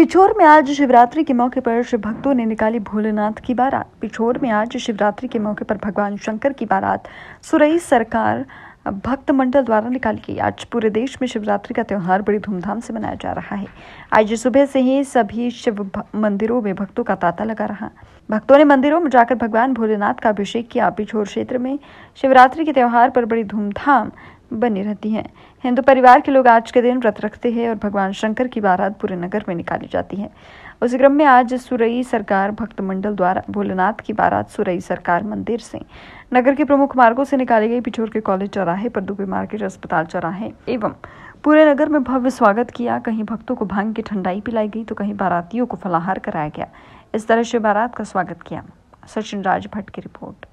पिछोर में आज शिवरात्रि के मौके पर शिव भक्तों ने निकाली भोलेनाथ की बारात पिछोर में आज शिवरात्रि के मौके पर भगवान शंकर की बारात सुरई सरकार भक्त मंडल द्वारा निकाली गई आज पूरे देश में शिवरात्रि का त्यौहार बड़ी धूमधाम से मनाया जा रहा है आज सुबह से ही सभी शिव मंदिरों में भक्तों का तांता लगा रहा भक्तों ने मंदिरों में जाकर भगवान भोलेनाथ का अभिषेक किया पिछोर क्षेत्र में शिवरात्रि के त्यौहार पर बड़ी धूमधाम बनी रहती हैं हिंदू परिवार के लोग आज के दिन व्रत रखते हैं और भगवान शंकर की बारात पूरे नगर में निकाली जाती है उसी क्रम में आज सुरई सरकार भक्त मंडल द्वारा भोलेनाथ की बारात सुरई सरकार मंदिर से नगर के प्रमुख मार्गों से निकाली गई पिछोर के कॉलेज चौराहे पर दुबे मार्केट अस्पताल चौराहे एवं पूरे नगर में भव्य स्वागत किया कहीं भक्तों को भांग की ठंडाई पिलाई गई तो कहीं बारातियों को फलाहार कराया गया इस तरह से बारात का स्वागत किया सचिन राज भट्ट की रिपोर्ट